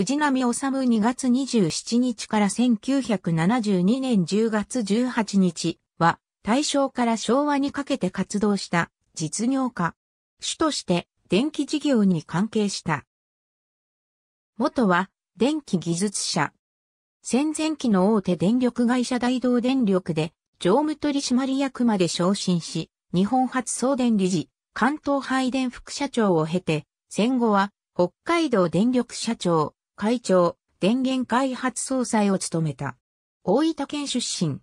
藤波治2月27日から1972年10月18日は、大正から昭和にかけて活動した実業家。主として電気事業に関係した。元は電気技術者。戦前期の大手電力会社大同電力で常務取締役まで昇進し、日本初送電理事、関東配電副社長を経て、戦後は北海道電力社長、会長、電源開発総裁を務めた。大分県出身。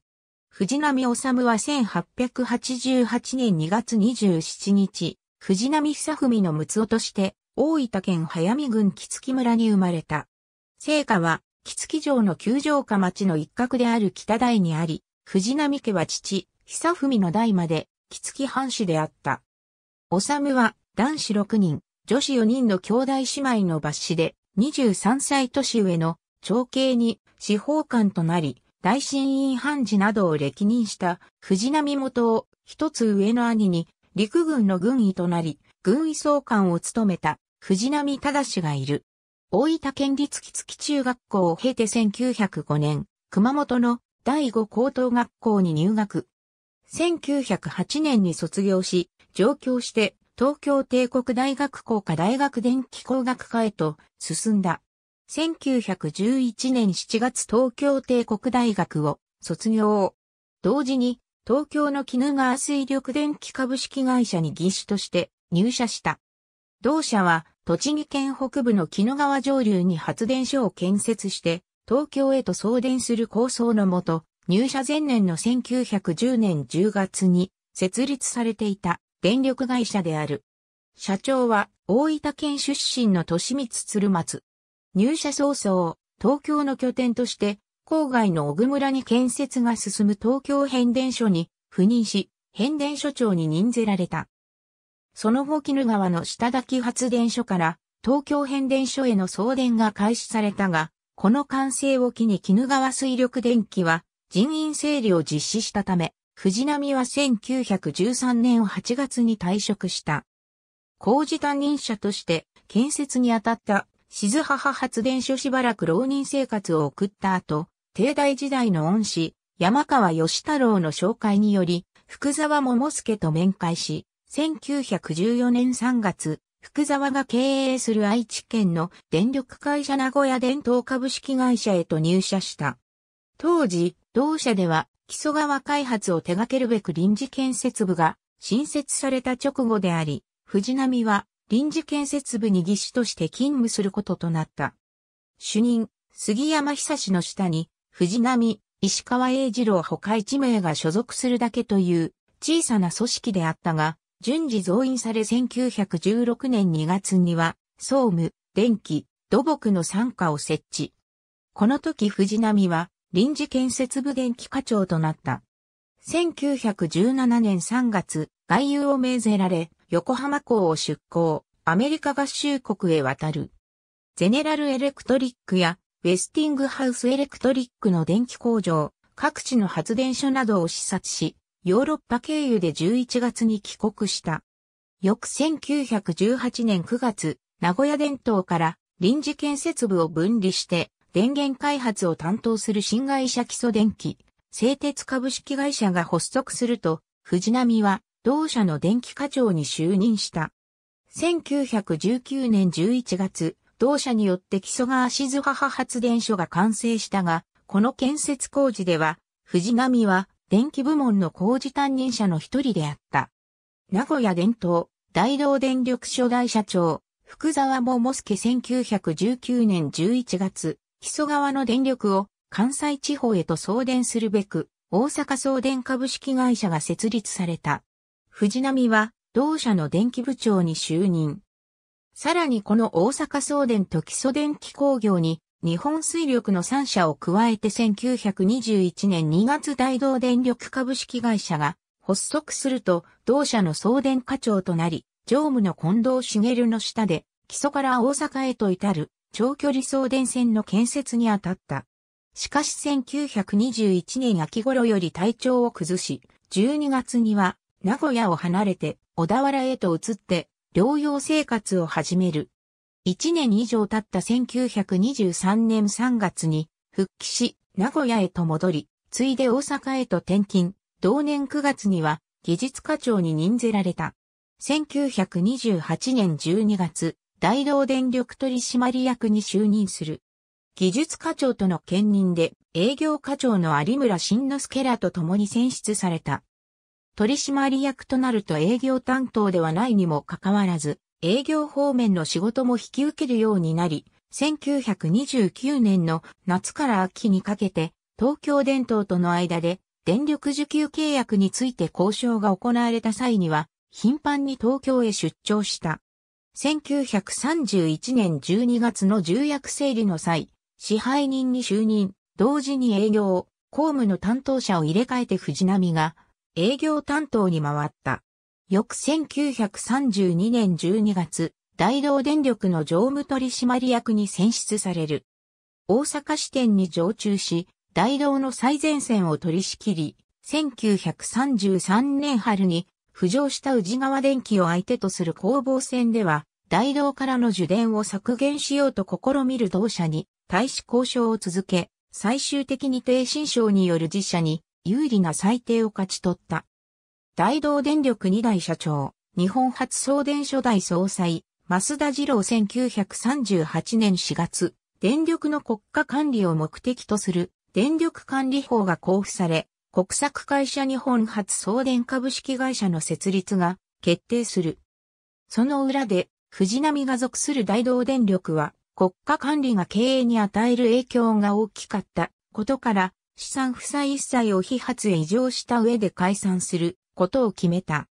藤波治は1888年2月27日、藤波久文の六男として、大分県早見郡木月村に生まれた。聖火は、木月城の九条下町の一角である北台にあり、藤波家は父、久文の代まで、木月藩士であった。治は、男子6人、女子4人の兄弟姉妹の抜子で、23歳年上の長兄に司法官となり、大審院判事などを歴任した藤波元を一つ上の兄に陸軍の軍医となり、軍医総監を務めた藤波正がいる。大分県立木月中学校を経て1905年、熊本の第五高等学校に入学。1908年に卒業し、上京して東京帝国大学工科大学電気工学科へと進んだ。1911年7月東京帝国大学を卒業。同時に東京の絹川水力電気株式会社に技師として入社した。同社は栃木県北部の絹川上流に発電所を建設して東京へと送電する構想のもと入社前年の1910年10月に設立されていた。電力会社である。社長は大分県出身の利光鶴松。入社早々、東京の拠点として、郊外の小倉に建設が進む東京変電所に赴任し、変電所長に任ぜられた。その後絹川の下滝発電所から東京変電所への送電が開始されたが、この完成を機に絹川水力電機は人員整理を実施したため、藤波は1913年8月に退職した。工事担任者として建設に当たった静母発電所しばらく浪人生活を送った後、帝大時代の恩師、山川義太郎の紹介により、福沢桃介と面会し、1914年3月、福沢が経営する愛知県の電力会社名古屋伝統株式会社へと入社した。当時、同社では木曽川開発を手掛けるべく臨時建設部が新設された直後であり、藤波は臨時建設部に技師として勤務することとなった。主任、杉山久志の下に、藤波、石川英二郎他一名が所属するだけという小さな組織であったが、順次増員され1916年2月には、総務、電気、土木の参加を設置。この時藤波は、臨時建設部電気課長となった。1917年3月、外遊を命ぜられ、横浜港を出港、アメリカ合衆国へ渡る。ゼネラルエレクトリックやウェスティングハウスエレクトリックの電気工場、各地の発電所などを視察し、ヨーロッパ経由で11月に帰国した。翌1918年9月、名古屋電灯から臨時建設部を分離して電源開発を担当する新会社基礎電気、製鉄株式会社が発足すると、藤波は同社の電気課長に就任した。1919年11月、同社によって礎が川静母発電所が完成したが、この建設工事では、藤波は電気部門の工事担任者の一人であった。名古屋伝統、大道電力初代社長、福沢桃介1919年11月、木曽川の電力を関西地方へと送電するべく、大阪送電株式会社が設立された。藤波は、同社の電気部長に就任。さらにこの大阪送電と基礎電気工業に日本水力の3社を加えて1921年2月大同電力株式会社が発足すると同社の送電課長となり常務の近藤茂の下で基礎から大阪へと至る長距離送電線の建設にあたった。しかし1921年秋頃より体調を崩し、12月には名古屋を離れて小田原へと移って療養生活を始める。1年以上経った1923年3月に復帰し、名古屋へと戻り、ついで大阪へと転勤、同年9月には技術課長に任ぜられた。1928年12月、大道電力取締役に就任する。技術課長との兼任で営業課長の有村慎之助らと共に選出された。取締役となると営業担当ではないにもかかわらず、営業方面の仕事も引き受けるようになり、1929年の夏から秋にかけて、東京電灯との間で電力受給契約について交渉が行われた際には、頻繁に東京へ出張した。1931年12月の重役整理の際、支配人に就任、同時に営業、公務の担当者を入れ替えて藤波が営業担当に回った。翌1932年12月、大道電力の常務取締役に選出される。大阪支店に常駐し、大道の最前線を取り仕切り、1933年春に浮上した宇治川電機を相手とする攻防戦では、大道からの受電を削減しようと試みる同社に、対し交渉を続け、最終的に低新症による自社に有利な裁定を勝ち取った。大道電力2代社長、日本初送電初代総裁、増田二郎1938年4月、電力の国家管理を目的とする電力管理法が交付され、国策会社日本初送電株式会社の設立が決定する。その裏で、藤波が属する大同電力は、国家管理が経営に与える影響が大きかったことから、資産負債一切を非発へ移譲した上で解散することを決めた。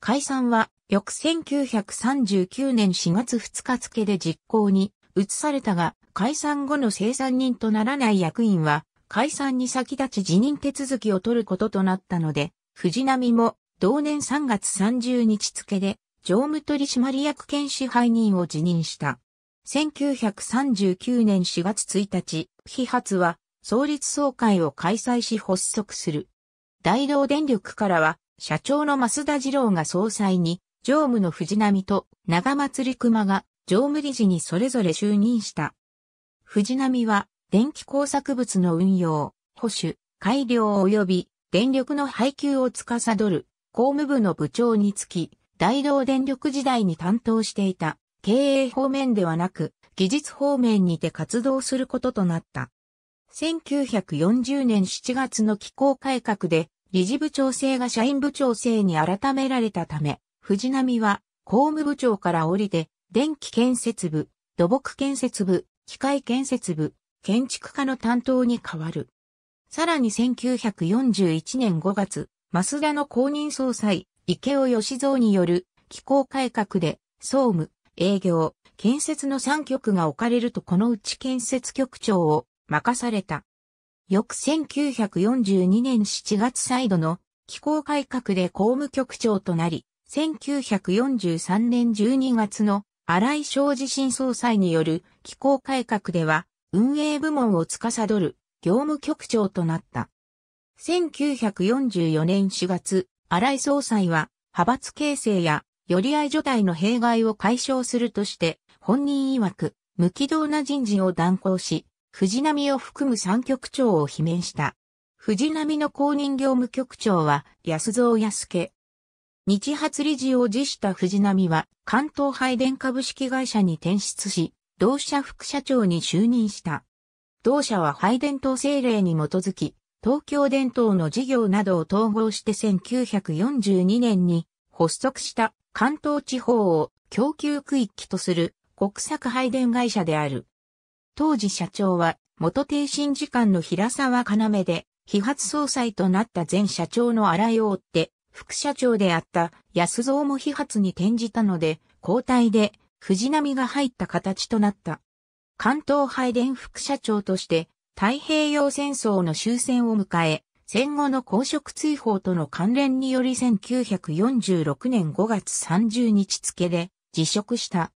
解散は、翌1939年4月2日付で実行に移されたが、解散後の生産人とならない役員は、解散に先立ち辞任手続きを取ることとなったので、藤波も同年3月30日付で常務取締役兼支配人を辞任した。1939年4月1日、批発は創立総会を開催し発足する。大道電力からは社長の増田二郎が総裁に、常務の藤波と長松陸馬が常務理事にそれぞれ就任した。藤波は電気工作物の運用、保守、改良及び電力の配給を司る公務部の部長につき、大道電力時代に担当していた経営方面ではなく技術方面にて活動することとなった。1940年7月の機構改革で理事部長制が社員部長制に改められたため、藤波は公務部長から降りて電気建設部、土木建設部、機械建設部、建築家の担当に変わる。さらに1941年5月、増田の公認総裁、池尾義蔵による機構改革で、総務、営業、建設の3局が置かれるとこのうち建設局長を任された。翌1942年7月再度の機構改革で公務局長となり、1943年12月の荒井正治新総裁による機構改革では運営部門を司る業務局長となった。1944年4月、荒井総裁は、派閥形成や、寄り合い所帯の弊害を解消するとして、本人曰く、無軌道な人事を断行し、藤波を含む三局長を罷免した。藤波の公認業務局長は安蔵安家。日発理事を辞した藤波は関東配電株式会社に転出し、同社副社長に就任した。同社は廃電統政令に基づき、東京電統の事業などを統合して1942年に発足した関東地方を供給区域とする国策配電会社である。当時社長は元定新時間の平沢要で、批発総裁となった前社長の荒井を追って、副社長であった安蔵も批発に転じたので、交代で藤波が入った形となった。関東配電副社長として、太平洋戦争の終戦を迎え、戦後の公職追放との関連により1946年5月30日付で辞職した。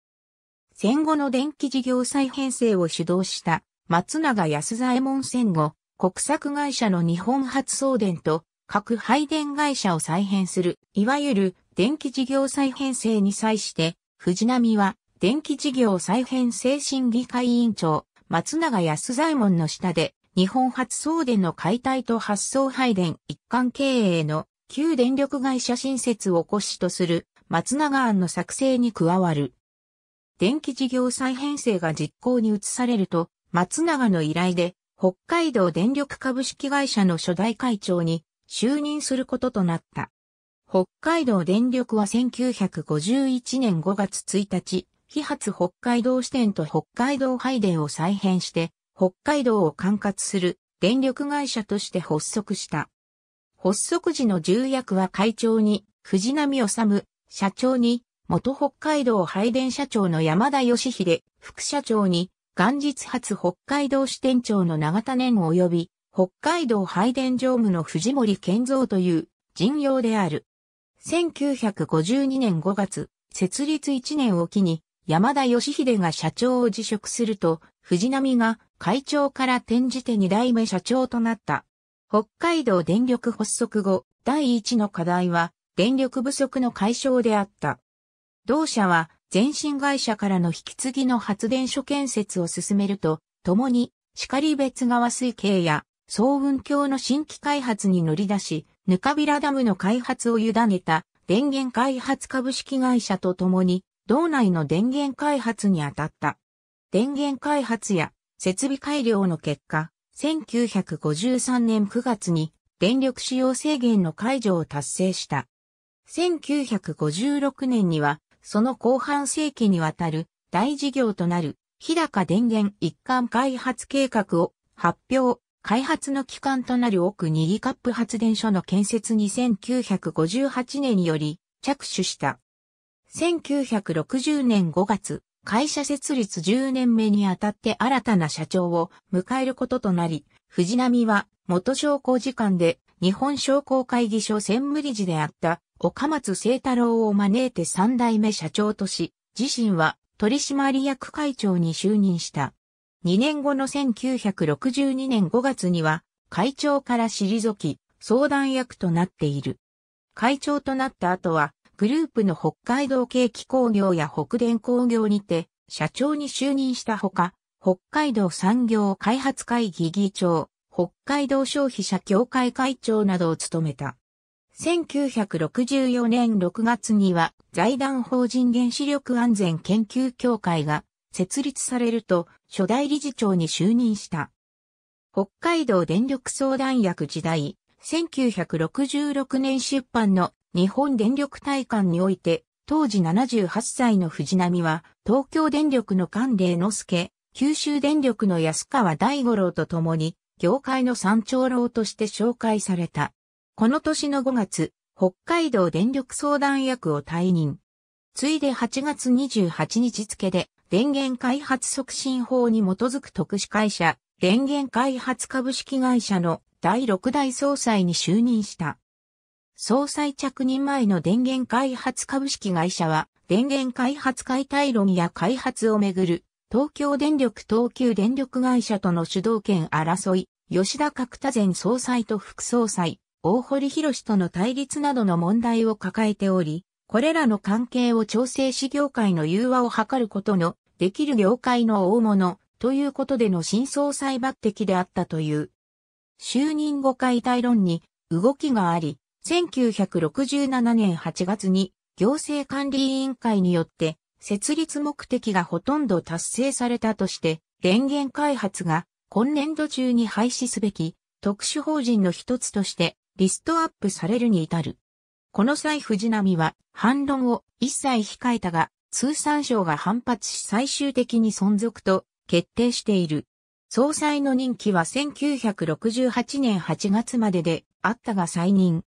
戦後の電気事業再編成を主導した松永安左衛門戦後、国策会社の日本発送電と各配電会社を再編する、いわゆる電気事業再編成に際して、藤波は電気事業再編精神議会委員長、松永安左衛門の下で、日本初送電の解体と発送配電一貫経営の旧電力会社新設を骨子とする松永案の作成に加わる。電気事業再編成が実行に移されると、松永の依頼で、北海道電力株式会社の初代会長に就任することとなった。北海道電力は1951年5月1日、非発北海道支店と北海道配電を再編して、北海道を管轄する電力会社として発足した。発足時の重役は会長に藤波治、社長に元北海道配電社長の山田義秀、副社長に元日発北海道支店長の長田年及び北海道配電常務の藤森健三という陣容である。1952年5月、設立1年を機に山田義秀が社長を辞職すると、藤波が会長から転じて二代目社長となった。北海道電力発足後、第一の課題は、電力不足の解消であった。同社は、全身会社からの引き継ぎの発電所建設を進めると、共に、然別川水系や、総運橋の新規開発に乗り出し、ぬかびらダムの開発を委ねた、電源開発株式会社と共に、道内の電源開発にあたった。電源開発や設備改良の結果、1953年9月に電力使用制限の解除を達成した。1956年には、その後半世紀にわたる大事業となる日高電源一貫開発計画を発表、開発の期間となる奥二ギカップ発電所の建設に1958年により着手した。1960年5月、会社設立10年目にあたって新たな社長を迎えることとなり、藤波は元商工時間で日本商工会議所専務理事であった岡松聖太郎を招いて三代目社長とし、自身は取締役会長に就任した。2年後の1962年5月には会長から退き、相談役となっている。会長となった後は、グループの北海道景気工業や北電工業にて、社長に就任したほか、北海道産業開発会議議長、北海道消費者協会会長などを務めた。1964年6月には財団法人原子力安全研究協会が設立されると初代理事長に就任した。北海道電力相談役時代、1966年出版の日本電力体館において、当時78歳の藤波は、東京電力の関礼之助、九州電力の安川大五郎と共に、業界の三長老として紹介された。この年の5月、北海道電力相談役を退任。ついで8月28日付で、電源開発促進法に基づく特殊会社、電源開発株式会社の第6代総裁に就任した。総裁着任前の電源開発株式会社は、電源開発解体論や開発をめぐる、東京電力東急電力会社との主導権争い、吉田角田前総裁と副総裁、大堀博士との対立などの問題を抱えており、これらの関係を調整し業界の融和を図ることの、できる業界の大物、ということでの新総裁抜擢であったという。就任後解体論に動きがあり、1967年8月に行政管理委員会によって設立目的がほとんど達成されたとして、電源開発が今年度中に廃止すべき特殊法人の一つとしてリストアップされるに至る。この際藤波は反論を一切控えたが、通産省が反発し最終的に存続と決定している。総裁の任期は1968年8月までであったが再任。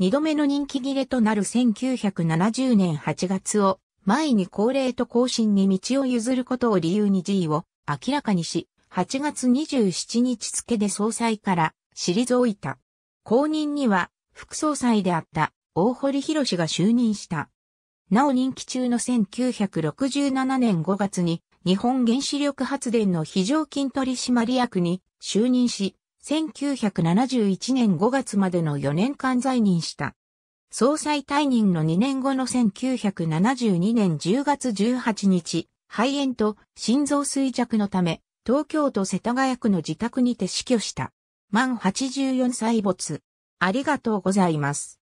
二度目の人気切れとなる1970年8月を前に高齢と更新に道を譲ることを理由に G を明らかにし、8月27日付で総裁から退いた。後任には副総裁であった大堀博が就任した。なお任期中の1967年5月に日本原子力発電の非常勤取締役に就任し、1971年5月までの4年間在任した。総裁退任の2年後の1972年10月18日、肺炎と心臓衰弱のため、東京都世田谷区の自宅にて死去した。満84歳没。ありがとうございます。